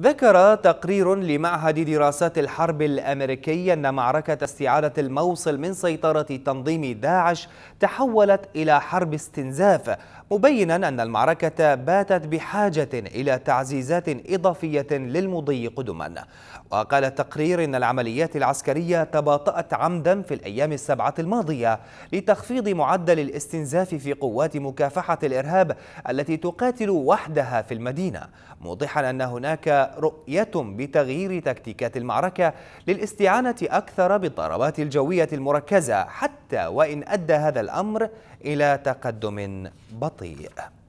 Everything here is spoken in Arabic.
ذكر تقرير لمعهد دراسات الحرب الأمريكي أن معركة استعادة الموصل من سيطرة تنظيم داعش تحولت إلى حرب استنزاف مبينا أن المعركة باتت بحاجة إلى تعزيزات إضافية للمضي قدما وقال التقرير أن العمليات العسكرية تباطأت عمدا في الأيام السبعة الماضية لتخفيض معدل الاستنزاف في قوات مكافحة الإرهاب التي تقاتل وحدها في المدينة موضحا أن هناك رؤية بتغيير تكتيكات المعركة للاستعانة أكثر بالضربات الجوية المركزة حتى وإن أدى هذا الأمر إلى تقدم بطيء